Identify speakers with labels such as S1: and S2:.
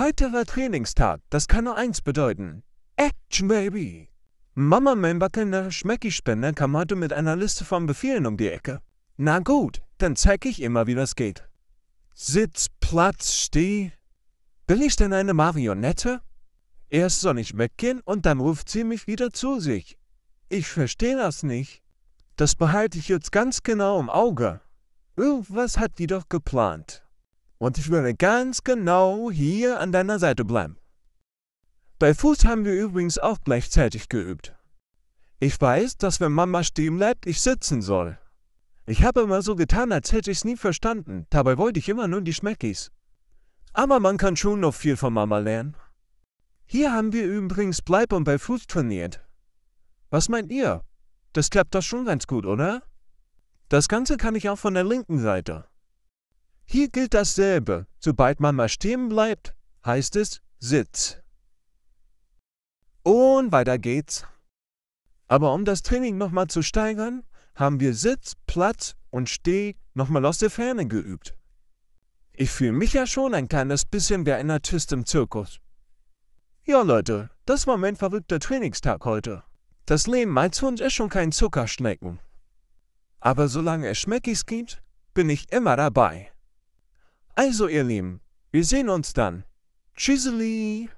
S1: Heute war Trainingstag, das kann nur eins bedeuten. Action, Baby! Mama mein Membackene Schmeckispender kam heute mit einer Liste von Befehlen um die Ecke. Na gut, dann zeig ich immer, wie das geht. Sitz, Platz, steh. Bin ich denn eine Marionette? Erst soll ich weggehen und dann ruft sie mich wieder zu sich. Ich verstehe das nicht. Das behalte ich jetzt ganz genau im Auge. Irgendwas hat die doch geplant. Und ich würde ganz genau hier an deiner Seite bleiben. Bei Fuß haben wir übrigens auch gleichzeitig geübt. Ich weiß, dass wenn Mama stehen bleibt, ich sitzen soll. Ich habe immer so getan, als hätte ich es nie verstanden. Dabei wollte ich immer nur die Schmeckis. Aber man kann schon noch viel von Mama lernen. Hier haben wir übrigens Bleib und bei Fuß trainiert. Was meint ihr? Das klappt doch schon ganz gut, oder? Das Ganze kann ich auch von der linken Seite. Hier gilt dasselbe. Sobald man mal stehen bleibt, heißt es Sitz. Und weiter geht's. Aber um das Training nochmal zu steigern, haben wir Sitz, Platz und Steh nochmal aus der Ferne geübt. Ich fühle mich ja schon ein kleines bisschen wie ein Artist im Zirkus. Ja, Leute, das war mein verrückter Trainingstag heute. Das Leben als Hund ist schon kein Zuckerschnecken. Aber solange es Schmeckis gibt, bin ich immer dabei. Also, ihr Lieben, wir sehen uns dann. Tschüsseli!